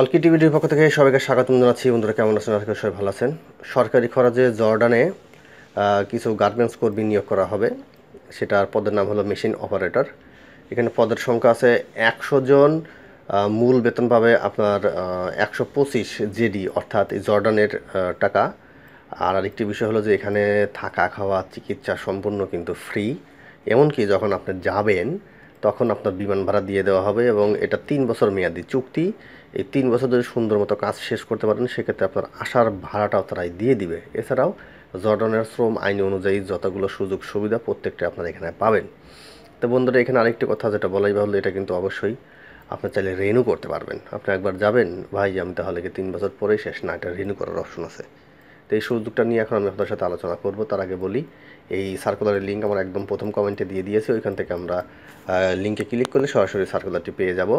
অলকি টিভির পক্ষ থেকে সবাইকে স্বাগতম জানাচ্ছি বন্ধুরা কেমন আছেন আজকে সবাই ভালো আছেন সরকারি খরচে জর্ডানে কিছু গার্মেন্টস কর্মী নিয়োগ করা হবে সেটার পদের নাম হলো মেশিন অপারেটর এখানে পদের সংখ্যা আছে একশো জন মূল বেতন পাবে আপনার একশো পঁচিশ জেডি অর্থাৎ জর্ডানের টাকা আর আরেকটি বিষয় হলো যে এখানে থাকা খাওয়া চিকিৎসা সম্পূর্ণ কিন্তু ফ্রি এমনকি যখন আপনি যাবেন তখন আপনার বিমান ভাড়া দিয়ে দেওয়া হবে এবং এটা তিন বছর মেয়াদি চুক্তি এই তিন বছর যদি সুন্দর মতো কাজ শেষ করতে পারেন সেক্ষেত্রে আপনার আসার ভাড়াটাও তারাই দিয়ে দিবে এছাড়াও জর্ডনের শ্রম আইন অনুযায়ী যতগুলো সুযোগ সুবিধা প্রত্যেকটা আপনার এখানে পাবেন তো বন্ধুরা এখানে আরেকটি কথা যেটা বলাই ভালো এটা কিন্তু অবশ্যই আপনি চাইলে রেনু করতে পারবেন আপনি একবার যাবেন ভাই আমি তাহলে কি তিন বছর পরেই শেষ না এটা রেনু করার অপশন আছে তো এই সুযোগটা নিয়ে এখন আমি আপনার সাথে আলোচনা করব তার আগে বলি এই সার্কুলারের লিঙ্ক আমার একদম প্রথম কমেন্টে দিয়ে দিয়েছি ওইখান থেকে আমরা লিঙ্কে ক্লিক করলে সরাসরি সার্কুলারটি পেয়ে যাব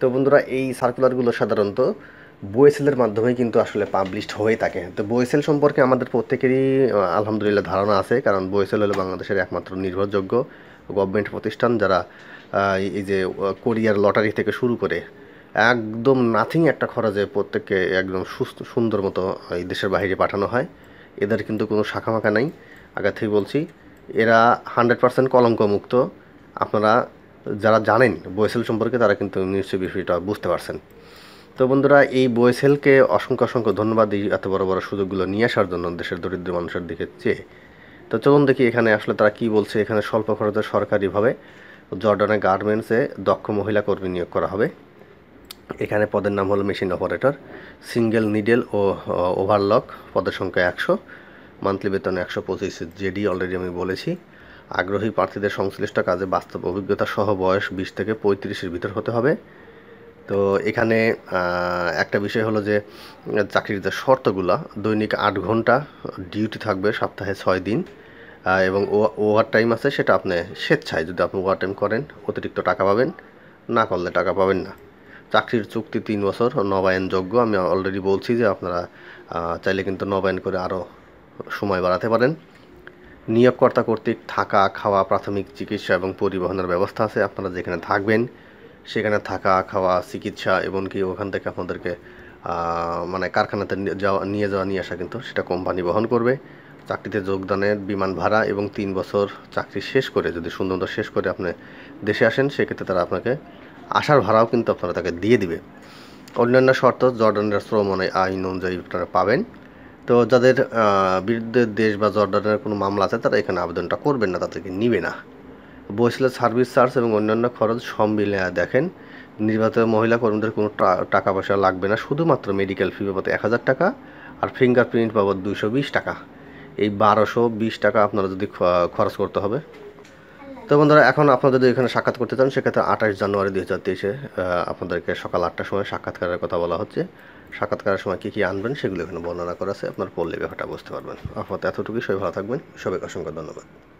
তো বন্ধুরা এই সার্কুলারগুলো সাধারণত বোয়েসেলের মাধ্যমে কিন্তু আসলে পাবলিশড হয়ে থাকে তো বোয়েসেল সম্পর্কে আমাদের প্রত্যেকেরই আলহামদুলিল্লাহ ধারণা আছে কারণ বোয়েসেল হলো বাংলাদেশের একমাত্র নির্ভরযোগ্য গভর্নমেন্ট প্রতিষ্ঠান যারা এই যে কোরিয়ার লটারি থেকে শুরু করে একদম নাথিং একটা খরচে প্রত্যেককে একদম সুস্থ সুন্দর মতো এই দেশের বাইরে পাঠানো হয় এদের কিন্তু কোনো শাখা মাখা নাই আগে থেকে বলছি এরা হান্ড্রেড পার্সেন্ট কলঙ্কমুক্ত আপনারা যারা জানেন বয়সেল সম্পর্কে তারা কিন্তু নিশ্চয়ই বিষয়টা বুঝতে পারছেন তো বন্ধুরা এই বয়সেলকে অসংখ্য অসংখ্য ধন্যবাদ এই এত বড় বড় সুযোগগুলো নিয়ে আসার জন্য দেশের দরিদ্র মানুষের দিকে চেয়ে তো চলুন দেখি এখানে আসলে তারা কি বলছে এখানে স্বল্প খরচে সরকারিভাবে জর্ডানের গার্মেন্টসে দক্ষ মহিলা কর্মী নিয়োগ করা হবে এখানে পদের নাম হলো মেশিন অপারেটর সিঙ্গেল নিডেল ও ওভারলক পদের সংখ্যা একশো মান্থলি বেতন একশো পঁচিশ জেডি অলরেডি আমি বলেছি আগ্রহী প্রার্থীদের সংশ্লিষ্ট কাজে বাস্তব অভিজ্ঞতা সহ বয়স বিশ থেকে পঁয়ত্রিশের ভিতর হতে হবে তো এখানে একটা বিষয় হলো যে চাকরির যে শর্তগুলা দৈনিক আট ঘন্টা ডিউটি থাকবে সপ্তাহে ছয় দিন এবং ওভার টাইম আছে সেটা আপনি স্বেচ্ছায় যদি আপনি ওভার টাইম করেন অতিরিক্ত টাকা পাবেন না করলে টাকা পাবেন না চাকরির চুক্তি তিন বছর নবায়নযোগ্য আমি অলরেডি বলছি যে আপনারা চাইলে কিন্তু নবায়ন করে আরও সময় বাড়াতে পারেন নিয়োগকর্তা কর্তৃক থাকা খাওয়া প্রাথমিক চিকিৎসা এবং পরিবহনের ব্যবস্থা আছে আপনারা যেখানে থাকবেন সেখানে থাকা খাওয়া চিকিৎসা এবং কি ওখান থেকে আপনাদেরকে মানে কারখানাতে যাওয়া নিয়ে যাওয়া নিয়ে আসা কিন্তু সেটা কোম্পানি বহন করবে চাকরিতে যোগদানের বিমান ভাড়া এবং তিন বছর চাকরি শেষ করে যদি সুন্দর শেষ করে আপনি দেশে আসেন সেক্ষেত্রে তারা আপনাকে আসার ভাড়াও কিন্তু আপনারা তাকে দিয়ে দিবে অন্যান্য শর্ত জর্ডানের শ্রম আইন অনুযায়ী আপনারা পাবেন তো যাদের বিরুদ্ধে দেশ বা জর্ডানের কোনো মামলা আছে তারা এখানে আবেদনটা করবেন না তাদেরকে নিবে না বসলে সার্ভিস চার্জ এবং অন্যান্য খরচ সম্মিলে দেখেন নির্বাচিত মহিলা কর্মীদের কোনো টাকা পয়সা লাগবে না শুধুমাত্র মেডিকেল ফি বাবদ এক হাজার টাকা আর ফিঙ্গারপ্রিন্ট বাবদ দুশো বিশ টাকা এই বারোশো বিশ টাকা আপনারা যদি খরচ করতে হবে তো বন্ধুরা এখন আপনাদের যদি এখানে সাক্ষাৎ করতে চান সেক্ষেত্রে আঠাশ জানুয়ারি দুই হাজার তেইশে আপনাদেরকে সকাল আটটার সময় সাক্ষাৎকারের কথা বলা হচ্ছে সাক্ষাৎকারের সময় কী কী আনবেন সেগুলো এখানে বর্ণনা করা আছে আপনার পড়লে ব্যাপারটা বুঝতে পারবেন আপনার এতটুকুই সবাই ভালো থাকবেন সবাইকে অসংখ্য ধন্যবাদ